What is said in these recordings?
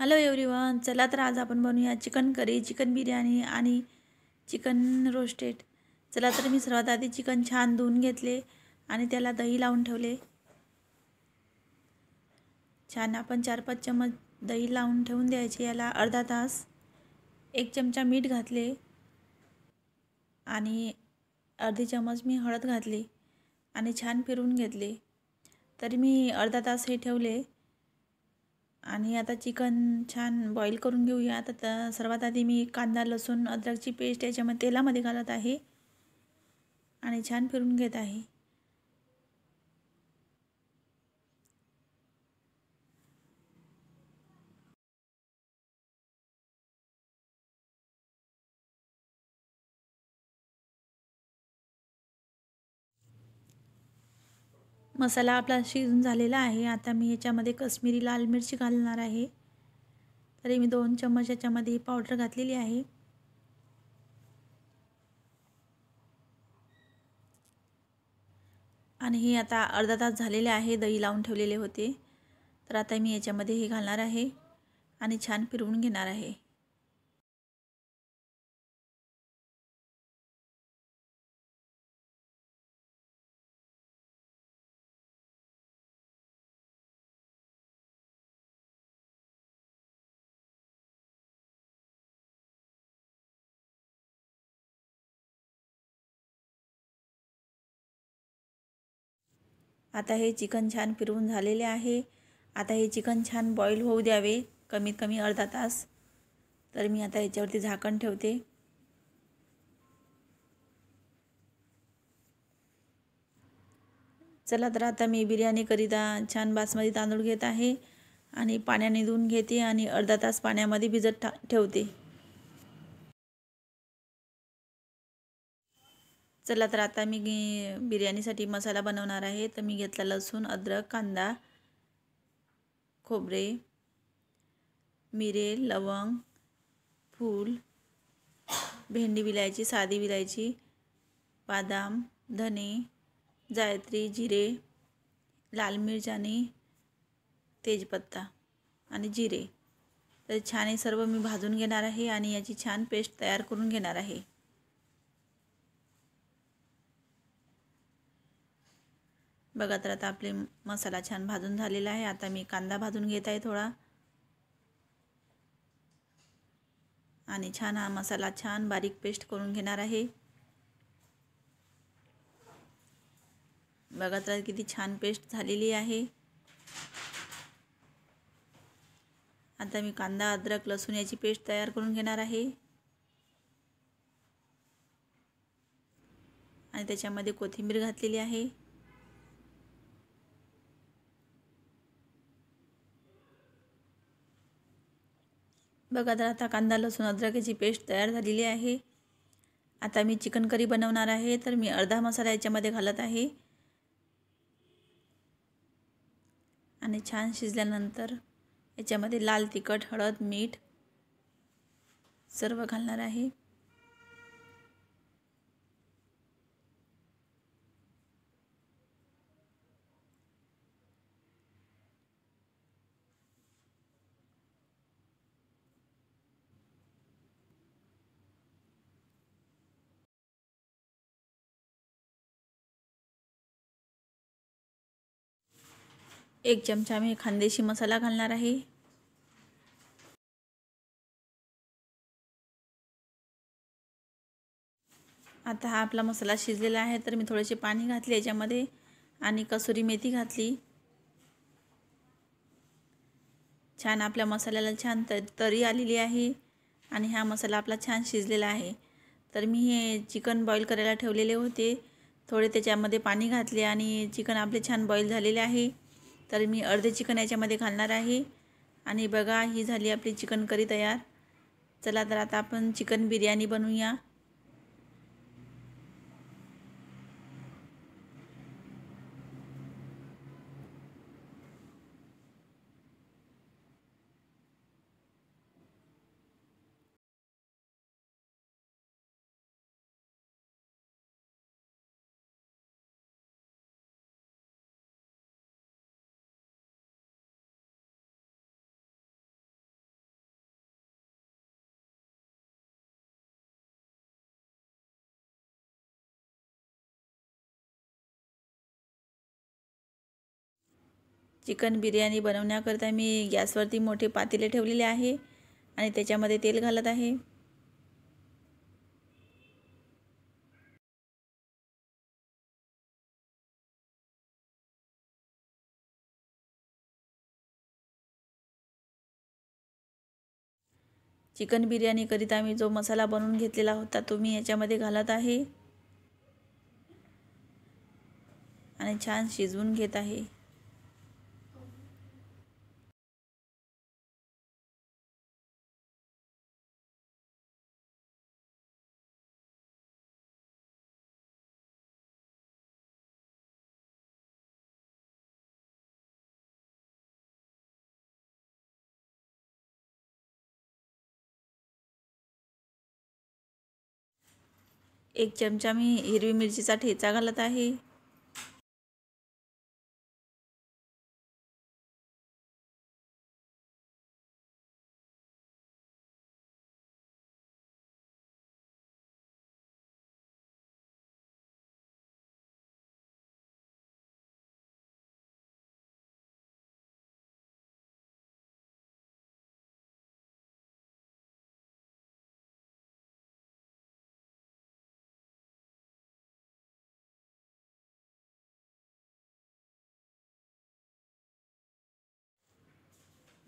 hello everyone चला तर आज आपण बनवूया चिकन करी चिकन बिर्याणी आणि चिकन रोस्टेड चला तर मी सर्वात आधी चिकन छान धुवून घेतले आणि त्याला दही लावून ठेवले छान आपण चार पाच चमच दही लावून ठेवून द्यायचे याला अर्धा तास एक चमचा मीठ घातले आणि अर्धी चमच मी हळद घातली आणि छान फिरवून घेतले तरी मी अर्धा तास हे ठेवले आणि आता चिकन छान बॉईल करून घेऊया आता सर्वात आधी मी कांदा लसूण अद्रकची पेस्ट याच्यामध्ये तेलामध्ये घालत आहे आणि छान फिरून घेत आहे मसाला आपला शिजून झालेला आहे आता मी याच्यामध्ये कश्मीरी लाल मिरची घालणार आहे तरी मी दोन चम्मच याच्यामध्ये पावडर घातलेली आहे आणि हे आता अर्धा तास झालेले आहे दही लावून ठेवलेले होते तर आता मी याच्यामध्ये हे घालणार आहे आणि छान फिरवून घेणार आहे आता हे चिकन छान फिरवून झालेले आहे आता हे चिकन छान बॉईल होऊ द्यावे कमीत कमी अर्धा तास तर मी आता याच्यावरती झाकण ठेवते चला तर आता मी बिर्याणीकरिता छान बासमती तांदूळ घेत आहे आणि पाण्याने धुवून घेते आणि अर्धा तास पाण्यामध्ये भिजत ठेवते चला तर आता मी बिर्याणीसाठी मसाला बनवणार आहे तर मी घेतला लसूण अद्रक कांदा खोबरे मिरे लवंग फूल भेंडी विलायची साधी विलायची बादाम धने जायत्री जिरे लाल मिरच आणि तेजपत्ता आणि जिरे तर छान हे सर्व मी भाजून घेणार आहे आणि याची छान पेस्ट तयार करून घेणार आहे बघा तर आता आपले मसाला छान भाजून झालेला आहे आता मी कांदा भाजून घेत आहे थोडा आणि छान हा मसाला छान बारीक पेस्ट करून घेणार आहे बघा तर किती छान पेस्ट झालेली आहे आता मी कांदा अद्रक लसूण याची पेस्ट तयार करून घेणार आहे आणि त्याच्यामध्ये कोथिंबीर घातलेली आहे बघा तर आता कांदा लसूण अद्रकाची पेस्ट तयार झालेली आहे आता मी चिकन करी बनवणार आहे तर मी अर्धा मसाला याच्यामध्ये घालत आहे आणि छान शिजल्यानंतर याच्यामध्ये लाल तिखट हळद मीठ सर्व घालणार आहे एक चमचा मी खानदेशी मसाला घालणार आहे आता हा आपला मसाला शिजलेला आहे तर मी थोडेसे पाणी घातले याच्यामध्ये आणि कसुरी मेथी घातली छान आपल्या मसाल्याला छान त तरी आलेली आहे आणि हा मसाला आपला छान शिजलेला आहे तर मी हे चिकन बॉईल करायला ठेवलेले होते थोडे त्याच्यामध्ये पाणी घातले आणि चिकन आपले छान बॉईल झालेले आहे तर मी अर्धे चिकन याच्यामध्ये घालणार आहे आणि बघा ही झाली आपली चिकन करी तयार चला तर आता आपण चिकन बिर्याणी बनवूया चिकन बिर्याणी बनवण्याकरिता मी गॅसवरती मोठे पातेले ठेवलेले आहे आणि त्याच्यामध्ये तेल घालत आहे चिकन बिर्याणीकरिता मी जो मसाला बनवून घेतलेला होता तो मी याच्यामध्ये घालत आहे आणि छान शिजवून घेत आहे एक चमचा मी हिरवी मिरचीचा ठेचा घालत आहे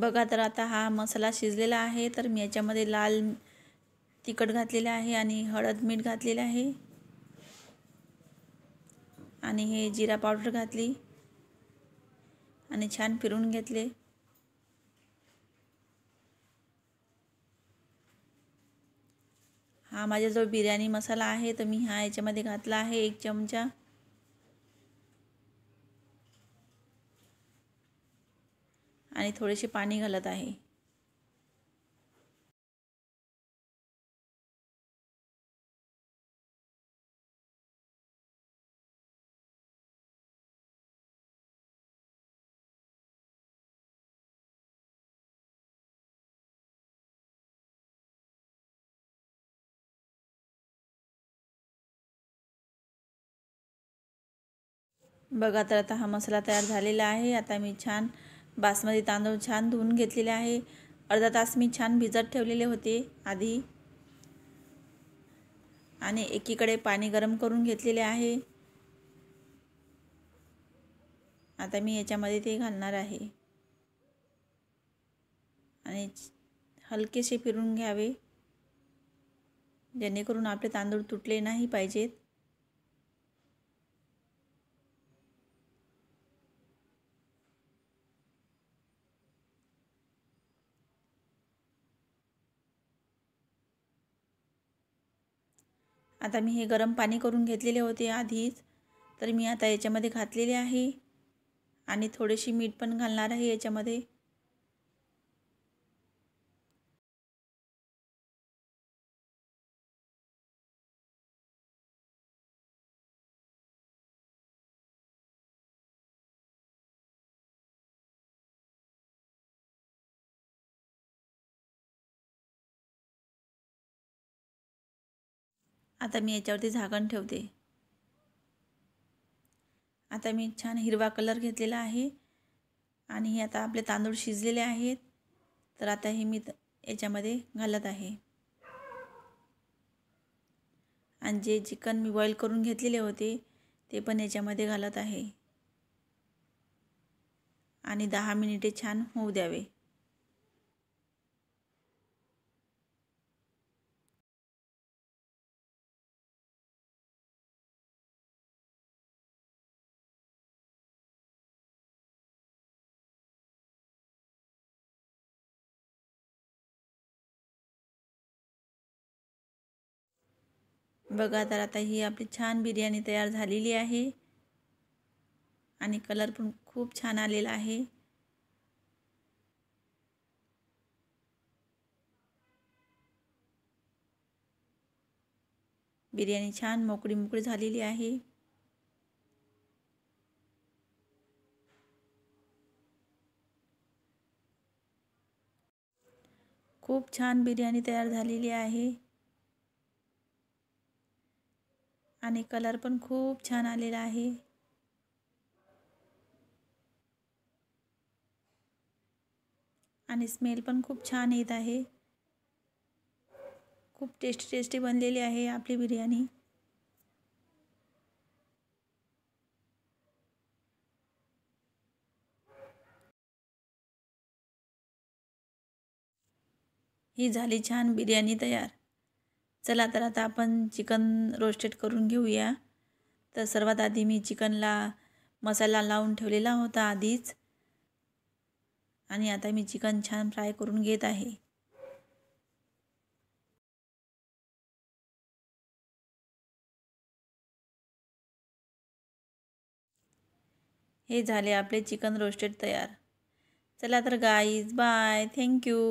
बघा तर आता हा मसाला शिजलेला आहे तर मी याच्यामध्ये लाल तिखट घातलेलं आहे आणि हळद मीठ घातलेलं आहे आणि हे जिरा पावडर घातली आणि छान फिरून घेतले हा माझा जो बिर्याणी मसाला आहे तर मी हा याच्यामध्ये घातला आहे एक चमचा आणि थोडेसे पाणी घालत आहे बघा तर आता हा मसाला तयार झालेला आहे आता मी छान बासमती तांदूळ छान धुवून घेतलेले आहे अर्धा तास मी छान भिजत ठेवलेले होते आधी आणि एकीकडे पाणी गरम करून घेतलेले आहे आता मी याच्यामध्ये ते घालणार आहे आणि हलकेसे फिरून घ्यावे जेणेकरून आपले तांदूळ तुटले नाही पाहिजेत आता मी हे गरम पाणी करून घेतलेले होते आधीच तर मी आता याच्यामध्ये घातलेले आहे आणि थोडीशी मीठ पण घालणार आहे याच्यामध्ये आता मी याच्यावरती झाकण ठेवते आता मी छान हिरवा कलर घेतलेला आहे आणि हे आता आपले तांदूळ शिजलेले आहेत तर आता हे मी याच्यामध्ये घालत आहे आणि जे चिकन मी बॉईल करून घेतलेले होते ते पण याच्यामध्ये घालत आहे आणि दहा मिनिटे छान होऊ द्यावे बघा तर आता ही आपली छान बिर्याणी तयार झालेली आहे आणि कलर पण खूप छान आलेला आहे बिर्याणी छान मोकळी मोकळी झालेली आहे खूप छान बिर्याणी तयार झालेली आहे आणि कलर पण खूप छान आलेला आहे आणि स्मेल पण खूप छान येत आहे खूप टेस्टी टेस्टी बनलेली आहे आपली बिर्याणी ही झाली छान बिर्याणी तयार चला तर आता आपण चिकन रोस्टेड करून घेऊया तर सर्वात आधी मी चिकनला मसाला लावून ठेवलेला होता आधीच आणि आता मी चिकन छान फ्राय करून घेत आहे हे झाले आपले चिकन रोस्टेड तयार चला तर गाईज बाय थँक्यू